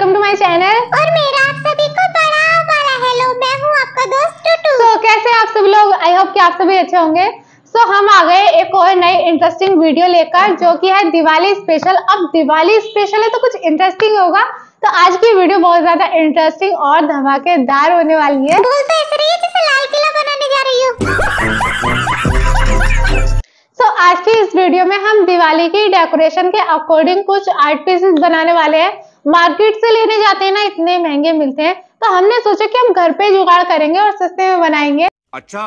Welcome to my channel और मेरा आप सभी को बड़ा वाला हेलो मैं हूं आपका दोस्त टूटू तो so, कैसे आप सब लोग आई होप कि आप सभी अच्छे होंगे सो so, हम आ गए एक और नए इंटरेस्टिंग वीडियो लेकर जो कि है दिवाली स्पेशल अब दिवाली स्पेशल है तो कुछ इंटरेस्टिंग होगा तो आज की वीडियो बहुत ज्यादा इंटरेस्टिंग और धमाकेदार होने वाली है बोल तो ऐसे रही है जैसे लाल किला बनाने जा रही हूं सो so, आज की इस वीडियो में हम दिवाली की डेकोरेशन के अकॉर्डिंग कुछ आर्ट पीसेस बनाने वाले हैं मार्केट से लेने जाते हैं ना इतने महंगे मिलते हैं तो हमने सोचा कि हम घर पे जुगाड़ करेंगे और सस्ते में बनाएंगे अच्छा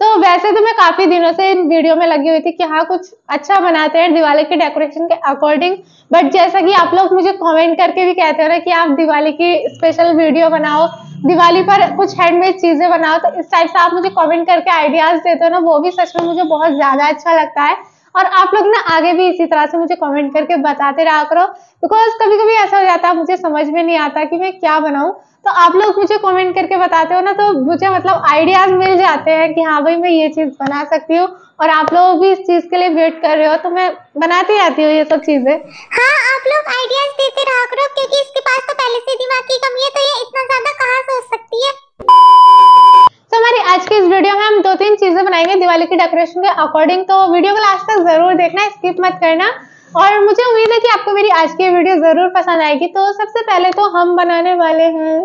तो वैसे तो मैं काफी दिनों से इन वीडियो में लगी हुई थी कि हाँ कुछ अच्छा बनाते हैं दिवाली के डेकोरेशन के अकॉर्डिंग बट जैसा कि आप लोग मुझे कमेंट करके भी कहते हो ना कि आप दिवाली की स्पेशल वीडियो बनाओ दिवाली पर कुछ हैंडमेड चीजें बनाओ तो इस टाइप से आप मुझे कमेंट करके आइडियाज देते हो ना वो भी सच में मुझे बहुत ज्यादा अच्छा लगता है और आप लोग ना आगे भी इसी तरह से मुझे कमेंट करके बताते रहा करो बिकॉज कभी कभी ऐसा हो जाता है मुझे समझ में नहीं आता कि मैं क्या बनाऊं तो आप लोग मुझे कमेंट करके बताते हो ना तो मुझे मतलब आइडियाज मिल जाते हैं कि हाँ भाई मैं ये चीज़ बना सकती हूँ और आप लोग भी इस चीज़ के लिए वेट कर रहे हो तो मैं बनाती रहती हूँ ये सब चीज़ें हाँ आप लोग आइडियाज देते रहा करो क्योंकि इसके पास तो पहले से दिमाग की कमी है तो ये इतना ज़्यादा कहाँ सोच सकती है तो हमारी आज के इस वीडियो में हम दो तीन चीजें बनाएंगे दिवाली की डेकोरेशन के अकॉर्डिंग तो वीडियो को लास्ट तक जरूर देखना स्किप मत करना और मुझे उम्मीद है कि आपको मेरी आज की वीडियो जरूर पसंद आएगी तो सबसे पहले तो हम बनाने वाले हैं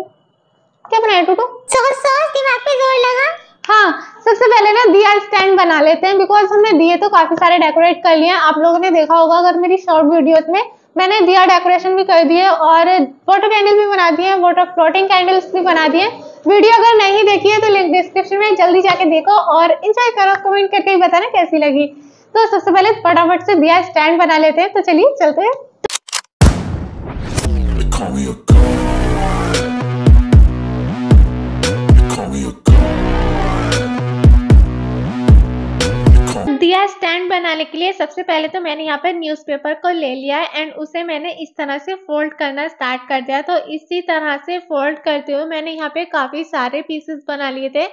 क्या बनाए टूटू तो? जोर लगा हाँ सबसे पहले ना दिया स्टैंड बना लेते हैं बिकॉज हमने दिए तो काफी सारे डेकोरेट कर लिए हैं आप लोगों ने देखा होगा अगर मेरी शॉर्ट वीडियोस में मैंने दिया डेकोरेशन भी कर दिए और वाटर कैंडल भी बना दिए हैं वाटर फ्लोटिंग कैंडल्स भी बना दिए वीडियो अगर नहीं देखी है तो लिंक डिस्क्रिप्शन में जल्दी जाके देखो और इंजॉय करो कमेंट करके बताना कैसी लगी तो सबसे पहले फटाफट से दिया स्टैंड बना लेते हैं तो चलिए चलते हैं बनाने के लिए सबसे पहले तो मैंने यहाँ पर न्यूज़पेपर को ले लिया है एंड उसे मैंने इस तरह से फोल्ड करना स्टार्ट कर दिया तो इसी तरह से फोल्ड करते हुए मैंने यहाँ पे काफ़ी सारे पीसेस बना लिए थे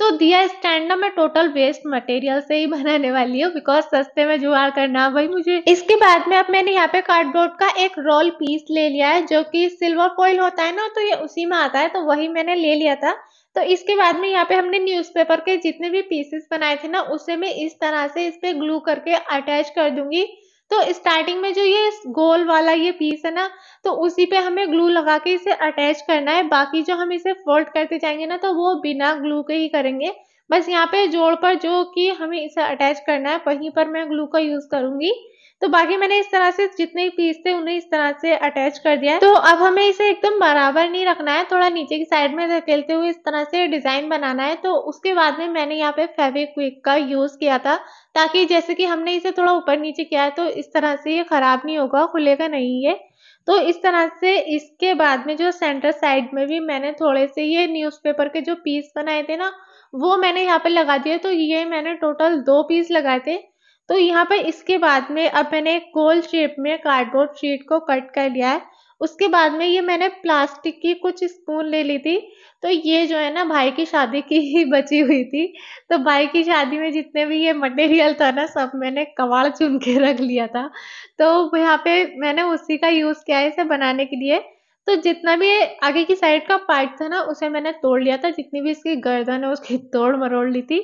तो दिया स्टैंड ना मैं टोटल वेस्ट मटेरियल से ही बनाने वाली हूँ बिकॉज सस्ते में जुगाड़ करना भाई मुझे इसके बाद में अब मैंने यहाँ पे कार्डबोर्ड का एक रोल पीस ले लिया है जो कि सिल्वर फॉइल होता है ना तो ये उसी में आता है तो वही मैंने ले लिया था तो इसके बाद में यहाँ पे हमने न्यूज़पेपर के जितने भी पीसेस बनाए थे ना उसे मैं इस तरह से इस पर ग्लू करके अटैच कर दूंगी तो स्टार्टिंग में जो ये गोल वाला ये पीस है ना तो उसी पे हमें ग्लू लगा के इसे अटैच करना है बाकी जो हम इसे फोल्ड करते जाएंगे ना तो वो बिना ग्लू के ही करेंगे बस यहाँ पे जोड़ पर जो कि हमें इसे अटैच करना है वहीं पर मैं ग्लू का यूज़ करूँगी तो बाकी मैंने इस तरह से जितने पीस थे उन्हें इस तरह से अटैच कर दिया है तो अब हमें इसे एकदम बराबर नहीं रखना है थोड़ा नीचे की साइड में धकेलते हुए इस तरह से डिजाइन बनाना है तो उसके बाद में मैंने यहाँ पे फेविक्विक का यूज किया था ताकि जैसे कि हमने इसे थोड़ा ऊपर नीचे किया है तो इस तरह से ये खराब नहीं होगा खुलेगा नहीं ये तो इस तरह से इसके बाद में जो सेंटर साइड में भी मैंने थोड़े से ये न्यूज़पेपर के जो पीस बनाए थे ना वो मैंने यहाँ पे लगा दिए तो ये मैंने टोटल दो पीस लगाए थे तो यहाँ पर इसके बाद में अब मैंने गोल शेप में कार्डबोर्ड शीट को कट कर लिया है उसके बाद में ये मैंने प्लास्टिक की कुछ स्पून ले ली थी तो ये जो है ना भाई की शादी की ही बची हुई थी तो भाई की शादी में जितने भी ये मटेरियल था ना सब मैंने कबाड़ चुन के रख लिया था तो यहाँ पे मैंने उसी का यूज़ किया है इसे बनाने के लिए तो जितना भी आगे की साइड का पार्ट था ना उसे मैंने तोड़ लिया था जितनी भी इसकी गर्दन है उसकी तोड़ मरोड़ ली थी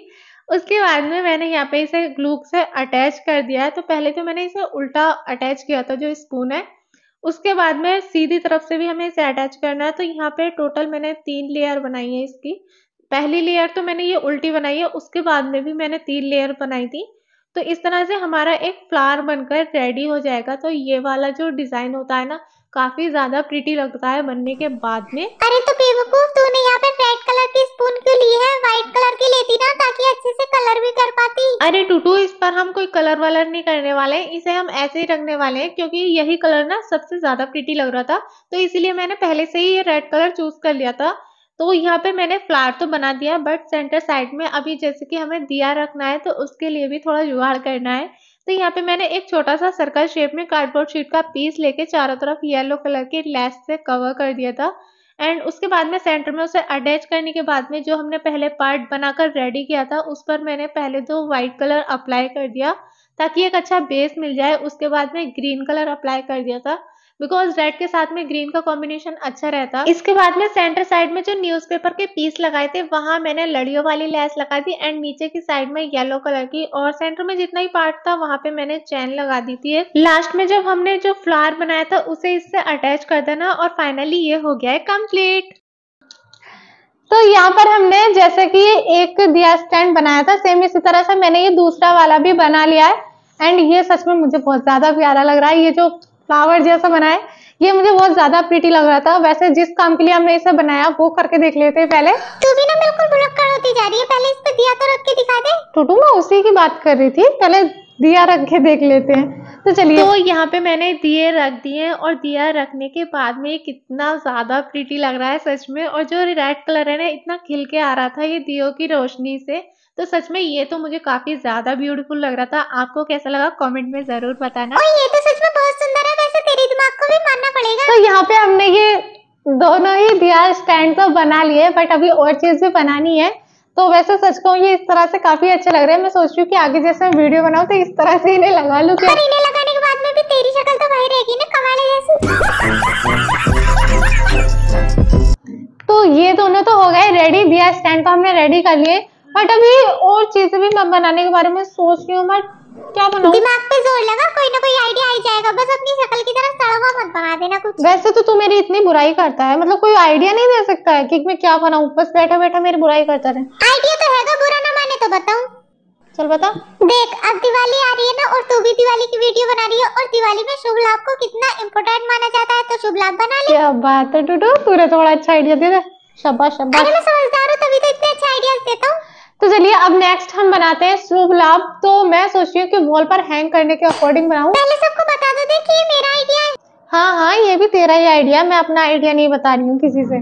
उसके बाद में मैंने यहाँ पे इसे ग्लू से अटैच कर दिया है तो पहले तो मैंने इसे उल्टा अटैच किया था जो स्पून है उसके बाद में सीधी तरफ से भी हमें इसे अटैच करना है तो यहाँ पे टोटल मैंने तीन लेयर बनाई है इसकी पहली लेयर तो मैंने ये उल्टी बनाई है उसके बाद में भी मैंने तीन लेयर बनाई थी तो इस तरह से हमारा एक फ्लावर बनकर रेडी हो जाएगा तो ये वाला जो डिज़ाइन होता है ना काफी ज्यादा प्रिटी लगता है बनने के बाद में अरे तो बेवकूफ तूने यहाँ पे रेड कलर की स्पून क्यों ली है व्हाइट कलर की लेती ना ताकि अच्छे से कलर भी कर पाती अरे टूटू इस पर हम कोई कलर वालर नहीं करने वाले हैं इसे हम ऐसे ही रखने वाले हैं क्योंकि यही कलर ना सबसे ज्यादा प्रिटी लग रहा था तो इसीलिए मैंने पहले से ही ये रेड कलर चूज कर लिया था तो यहाँ पे मैंने फ्लावर तो बना दिया बट सेंटर साइड में अभी जैसे कि हमें दिया रखना है तो उसके लिए भी थोड़ा जुगाड़ करना है तो यहाँ पे मैंने एक छोटा सा सर्कल शेप में कार्डबोर्ड शीट का पीस लेके चारों तरफ येलो कलर के लेस से कवर कर दिया था एंड उसके बाद में सेंटर में उसे अटैच करने के बाद में जो हमने पहले पार्ट बनाकर रेडी किया था उस पर मैंने पहले दो व्हाइट कलर अप्लाई कर दिया ताकि एक अच्छा बेस मिल जाए उसके बाद में ग्रीन कलर अप्लाई कर दिया था बिकॉज रेड के साथ में ग्रीन का कॉम्बिनेशन अच्छा रहता इसके बाद में सेंटर साइड में जो न्यूज के पीस लगाए थे वहां मैंने लड़ियों वाली लेस लगा दी एंड नीचे की साइड में येलो कलर की और सेंटर में जितना ही पार्ट था वहां पे मैंने चैन लगा दी थी लास्ट में जब हमने जो फ्लावर बनाया था उसे इससे अटैच कर देना और फाइनली ये हो गया है कम्प्लीट तो यहाँ पर हमने जैसे कि एक दिया स्टैंड बनाया था सेम इसी तरह से मैंने ये दूसरा वाला भी बना लिया है एंड ये सच में मुझे बहुत ज्यादा प्यारा लग रहा है ये जो फ्लावर जैसा बनाए ये मुझे बहुत ज्यादा प्रीटी लग रहा था वैसे जिस काम के लिए हमने इसे बनाया वो करके देख लेते पहले तू भी ना बिल्कुल भुलक्कड़ होती जा रही है पहले इस पे दिया तो रख के दिखा दे टूटू मैं उसी की बात कर रही थी पहले दिया रख के देख लेते हैं तो चलिए तो यहाँ पे मैंने दिए रख दिए और दिया रखने के बाद में ये कितना ज़्यादा प्रीटी लग रहा है सच में और जो रेड कलर है ना इतना खिल के आ रहा था ये दियो की रोशनी से तो सच में ये तो मुझे काफ़ी ज़्यादा ब्यूटीफुल लग रहा था आपको कैसा लगा कमेंट में ज़रूर बताना और ये तो इसको भी मानना पड़ेगा तो यहाँ पे हमने ये दोनों ही दिया स्टैंड तो बना लिए बट अभी और चीज भी बनानी है तो वैसे सच कहूँ ये इस तरह से काफी अच्छे लग रहे हैं मैं सोच रही हूँ कि आगे जैसे मैं वीडियो बनाऊँ तो इस तरह से इन्हें लगा लूँ क्या इन्हें लगाने के बाद में भी तेरी शक्ल तो वही रहेगी ना कमाले जैसी तो ये दोनों तो हो गए रेडी दिया स्टैंड तो हमने रेडी कर लिए बट अभी और चीजें भी मैं बनाने के बारे में सोच रही हूँ बट क्या बनाऊं दिमाग पे जोर लगा कोई ना कोई आईडिया आ ही जाएगा बस अपनी शक्ल की तरह सड़वा मत बना देना कुछ वैसे तो तू मेरी इतनी बुराई करता है मतलब कोई आईडिया नहीं दे सकता है कि मैं क्या बनाऊं बस बैठा बैठा मेरी बुराई करता रहे आईडिया तो हैगा बुरा ना माने तो बताऊं चल बता देख अब दिवाली आ रही है ना और तू भी दिवाली की वीडियो बना रही है और दिवाली में शुभ लाभ को कितना इंपॉर्टेंट माना जाता है तो शुभ लाभ बना ले क्या बात है टूटू तूने तो बड़ा अच्छा आईडिया दे दे शाबाश शाबाश अरे मैं समझदार हूं तभी तो इतने अच्छे आइडियाज देता हूं तो चलिए अब नेक्स्ट हम बनाते हैं शुभ लाभ तो मैं सोच रही हूँ कि वॉल पर हैंग करने के अकॉर्डिंग बनाऊँ पहले सबको बता दो ये मेरा आइडिया है हाँ हाँ ये भी तेरा ही आइडिया मैं अपना आइडिया नहीं बता रही हूँ किसी से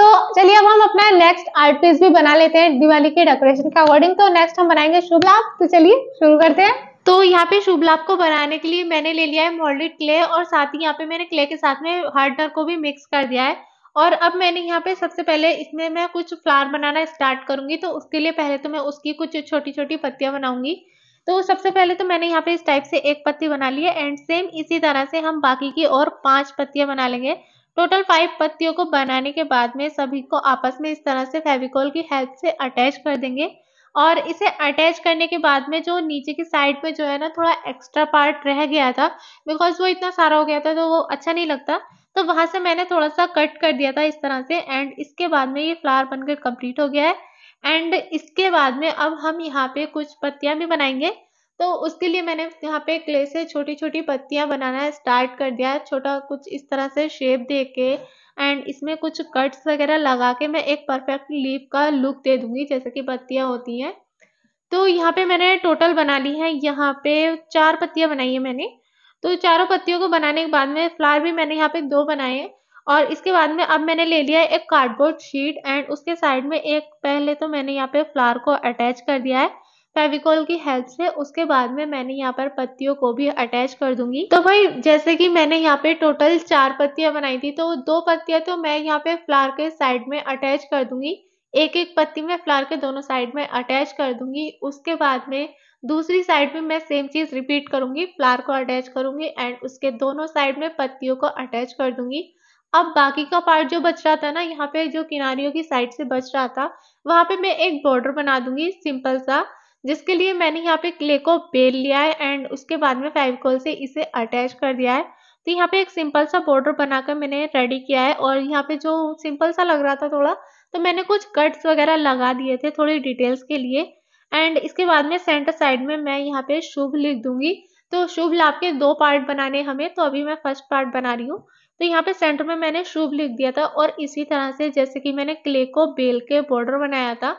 तो चलिए अब हम अपना नेक्स्ट आर्ट पीस भी बना लेते हैं दिवाली के डेकोरेशन के अकॉर्डिंग तो नेक्स्ट हम बनाएंगे शुभ लाभ तो चलिए शुरू करते हैं तो यहाँ पे शुभ लाभ को बनाने के लिए मैंने ले लिया है मोल्डेड क्ले और साथ ही यहाँ पे मैंने क्ले के साथ में हार्डनर को भी मिक्स कर दिया है और अब मैंने यहाँ पे सबसे पहले इसमें मैं कुछ फ्लावर बनाना स्टार्ट करूंगी तो उसके लिए पहले तो मैं उसकी कुछ छोटी छोटी पत्तियां बनाऊंगी तो सबसे पहले तो मैंने यहाँ पे इस टाइप से एक पत्ती बना ली है एंड सेम इसी तरह से हम बाकी की और पांच पत्तियां बना लेंगे टोटल फाइव पत्तियों को बनाने के बाद में सभी को आपस में इस तरह से फेविकोल की हेल्प से अटैच कर देंगे और इसे अटैच करने के बाद में जो नीचे की साइड में जो है ना थोड़ा एक्स्ट्रा पार्ट रह गया था बिकॉज वो इतना सारा हो गया था तो वो अच्छा नहीं लगता तो वहां से मैंने थोड़ा सा कट कर दिया था इस तरह से एंड इसके बाद में ये फ्लावर बनकर कंप्लीट हो गया है एंड इसके बाद में अब हम यहाँ पे कुछ पत्तियां भी बनाएंगे तो उसके लिए मैंने यहाँ पे क्ले से छोटी छोटी पत्तियां बनाना स्टार्ट कर दिया है छोटा कुछ इस तरह से शेप दे के एंड इसमें कुछ कट्स वगैरह लगा के मैं एक परफेक्ट लीप का लुक दे दूंगी जैसे कि पत्तियां होती हैं तो यहाँ पे मैंने टोटल बना ली है यहाँ पे चार पत्तियां बनाई है मैंने तो चारों पत्तियों को बनाने के बाद में फ्लावर भी मैंने यहाँ पे दो बनाए और इसके बाद में अब मैंने ले लिया है एक कार्डबोर्ड शीट एंड उसके साइड में एक पहले तो मैंने यहाँ पे फ्लावर को अटैच कर दिया है फेविकॉल की हेल्प से उसके बाद में मैंने यहाँ पर पत्तियों को भी अटैच कर दूंगी तो भाई जैसे कि मैंने यहाँ पे टोटल चार पत्तियां बनाई थी तो दो पत्तियां तो मैं यहाँ पे फ्लावर के साइड में अटैच कर दूंगी एक एक पत्ती मैं फ्लावर के दोनों साइड में अटैच कर दूंगी उसके बाद में दूसरी साइड में मैं सेम चीज़ रिपीट करूंगी फ्लावर को अटैच करूंगी एंड उसके दोनों साइड में पत्तियों को अटैच कर दूंगी अब बाकी का पार्ट जो बच रहा था ना यहाँ पे जो किनारियों की साइड से बच रहा था वहां पे मैं एक बॉर्डर बना दूंगी सिंपल सा जिसके लिए मैंने यहाँ पे क्ले को बेल लिया है एंड उसके बाद में फेविकोल से इसे अटैच कर दिया है तो यहाँ पे एक सिंपल सा बॉर्डर बनाकर मैंने रेडी किया है और यहाँ पे जो सिंपल सा लग रहा था थोड़ा तो मैंने कुछ कट्स वगैरह लगा दिए थे थोड़ी डिटेल्स के लिए एंड इसके बाद में सेंटर साइड में मैं यहाँ पे शुभ लिख दूंगी तो शुभ लाभ के दो पार्ट बनाने हमें तो अभी मैं फर्स्ट पार्ट बना रही हूँ तो यहाँ पे सेंटर में मैंने शुभ लिख दिया था और इसी तरह से जैसे कि मैंने क्ले को बेल के बॉर्डर बनाया था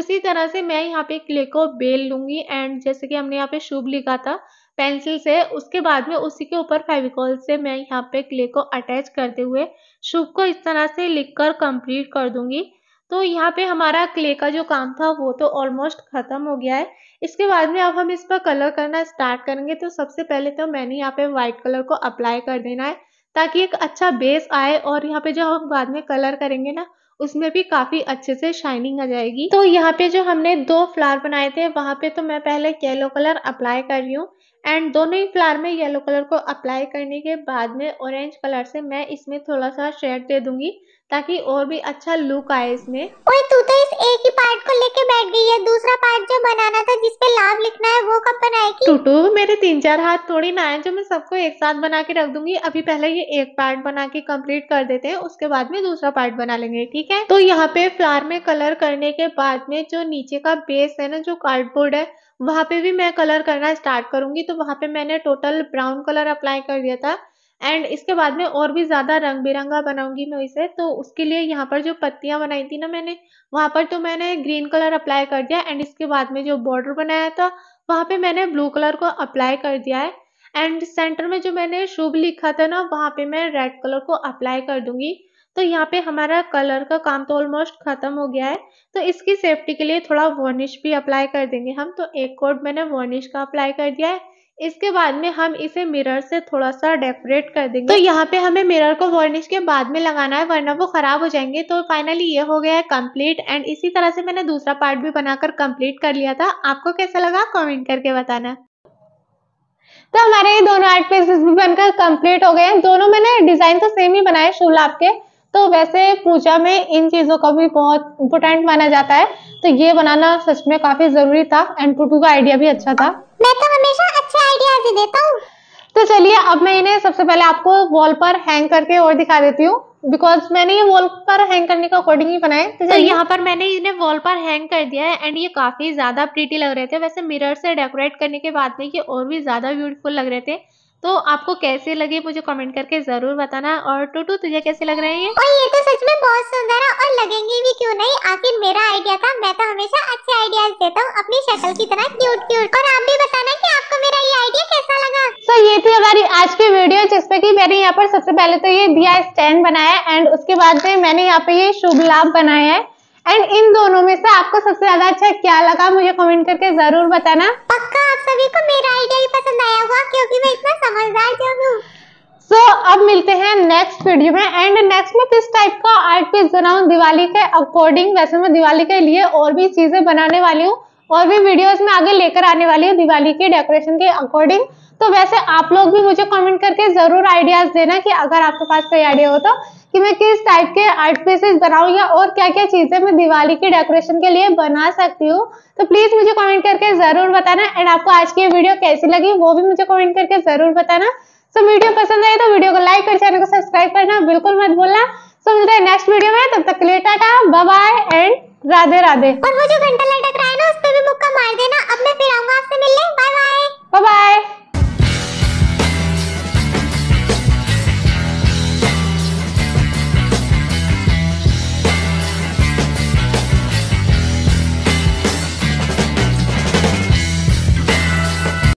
उसी तरह से मैं यहाँ पे क्ले को बेल लूंगी एंड जैसे कि हमने यहाँ पे शुभ लिखा था पेंसिल से उसके बाद में उसी के ऊपर फेविकॉल से मैं यहाँ पे क्ले को अटैच करते हुए शुभ को इस तरह से लिख कर कंप्लीट कर दूंगी तो यहाँ पे हमारा क्ले का जो काम था वो तो ऑलमोस्ट ख़त्म हो गया है इसके बाद में अब हम इस पर कलर करना स्टार्ट करेंगे तो सबसे पहले तो मैंने यहाँ पे व्हाइट कलर को अप्लाई कर देना है ताकि एक अच्छा बेस आए और यहाँ पे जो हम बाद में कलर करेंगे ना उसमें भी काफ़ी अच्छे से शाइनिंग आ जाएगी तो यहाँ पे जो हमने दो फ्लावर बनाए थे वहां पे तो मैं पहले येलो कलर अप्लाई कर रही हूँ एंड दोनों ही फ्लावर में येलो कलर को अप्लाई करने के बाद में ऑरेंज कलर से मैं इसमें थोड़ा सा शेड दे दूंगी ताकि और भी अच्छा लुक आए इसमें ओए तू तो इस एक ही पार्ट को लेके बैठ गई है दूसरा पार्ट जो बनाना था जिस पे लाभ लिखना है वो कब बनाएगी टूटू मेरे तीन चार हाथ थोड़ी ना है जो मैं सबको एक साथ बना के रख दूंगी अभी पहले ये एक पार्ट बना के कम्प्लीट कर देते हैं उसके बाद में दूसरा पार्ट बना लेंगे ठीक है तो यहाँ पे फ्लावर में कलर करने के बाद में जो नीचे का बेस है ना जो कार्डबोर्ड है वहां पे भी मैं कलर करना स्टार्ट करूंगी तो वहां पे मैंने टोटल ब्राउन कलर अप्लाई कर दिया था एंड इसके बाद में और भी ज़्यादा रंग बिरंगा बनाऊंगी मैं इसे तो उसके लिए यहाँ पर जो पत्तियाँ बनाई थी ना मैंने वहाँ पर तो मैंने ग्रीन कलर अप्लाई कर दिया एंड इसके बाद में जो बॉर्डर बनाया था वहाँ पे मैंने ब्लू कलर को अप्लाई कर दिया है एंड सेंटर में जो मैंने शुभ लिखा था ना वहाँ पे मैं रेड कलर को अप्लाई कर दूंगी तो यहाँ पे हमारा कलर का काम तो ऑलमोस्ट खत्म हो गया है तो इसकी सेफ्टी के लिए थोड़ा वॉर्निश भी अप्लाई कर देंगे हम तो एक कोड मैंने वॉर्निश का अप्लाई कर दिया है इसके बाद में हम इसे मिरर से थोड़ा सा डेकोरेट कर देंगे तो यहाँ पे हमें मिरर को वर्निश के बाद में लगाना है वरना वो खराब हो जाएंगे तो फाइनली ये हो गया है कम्प्लीट एंड इसी तरह से मैंने दूसरा पार्ट भी बनाकर कम्प्लीट कर लिया था आपको कैसा लगा कॉमेंट करके बताना तो हमारे ये दोनों आर्ट पीसेस भी बनकर कंप्लीट हो गए हैं दोनों मैंने डिजाइन तो सेम ही बनाए शूल आपके तो वैसे पूजा में इन चीज़ों का भी बहुत इम्पोर्टेंट माना जाता है तो ये बनाना सच में काफी जरूरी था एंड टूटू का आइडिया भी अच्छा था मैं तो हमेशा आइडिया देता हूँ तो चलिए अब मैं इन्हें सबसे पहले आपको वॉल पर हैंग करके और दिखा देती हूँ बिकॉज मैंने ये वॉल पर हैंग करने का अकॉर्डिंग ही बनाए तो, तो यहाँ पर मैंने इन्हें वॉल पर हैंग कर दिया है एंड ये काफी ज्यादा प्रीटी लग रहे थे वैसे मिरर से डेकोरेट करने के बाद में ये और भी ज्यादा ब्यूटीफुल लग रहे थे तो आपको कैसे लगे मुझे कमेंट करके जरूर बताना और टूटू तुझे कैसे लग रहे हैं और ये तो सच में बहुत सुंदर है और लगेंगे भी क्यों नहीं आखिर मेरा आइडिया था मैं तो हमेशा अच्छे आइडियाज देता हूँ अपनी शक्ल की तरह क्यूट क्यूट और आप भी बताना कि आपको मेरा ये आइडिया कैसा लगा सो so, ये थी हमारी आज की वीडियो जिसमे की मैंने यहाँ पर सबसे पहले तो ये दिया स्टैंड बनाया एंड उसके बाद में मैंने यहाँ पे ये शुभ लाभ बनाया है एंड इन दोनों में से आपको सबसे ज्यादा अच्छा क्या लगा मुझे कमेंट करके जरूर बताना पक्का आप सभी को मेरा आइडिया ही पसंद आया होगा क्योंकि मैं इतना समझदार सो so, अब मिलते हैं नेक्स्ट वीडियो में एंड नेक्स्ट में किस टाइप का आर्ट पीस बनाऊं दिवाली के अकॉर्डिंग वैसे मैं दिवाली के लिए और भी चीजें बनाने वाली हूँ और भी वीडियोस में आगे लेकर आने वाली हूँ दिवाली के डेकोरेशन के अकॉर्डिंग तो वैसे आप लोग भी मुझे कमेंट करके जरूर आइडियाज देना कि अगर आपके पास कोई आइडिया हो तो कि मैं किस टाइप के आर्ट पीसेस बनाऊँ या और क्या क्या चीज़ें मैं दिवाली की डेकोरेशन के लिए बना सकती हूँ तो प्लीज़ मुझे कॉमेंट करके ज़रूर बताना एंड आपको आज की वीडियो कैसी लगी वो भी मुझे कॉमेंट करके ज़रूर बताना सो so, वीडियो पसंद आए तो वीडियो को लाइक और चैनल को सब्सक्राइब करना बिल्कुल मत बोलना सो मिलते हैं नेक्स्ट वीडियो में तब तक के लिए tata bye and Radhe Radhe और वो जो घंटा मार देना अब मैं फिर आऊंगा आपसे मिलने बाय बाय बाय बाय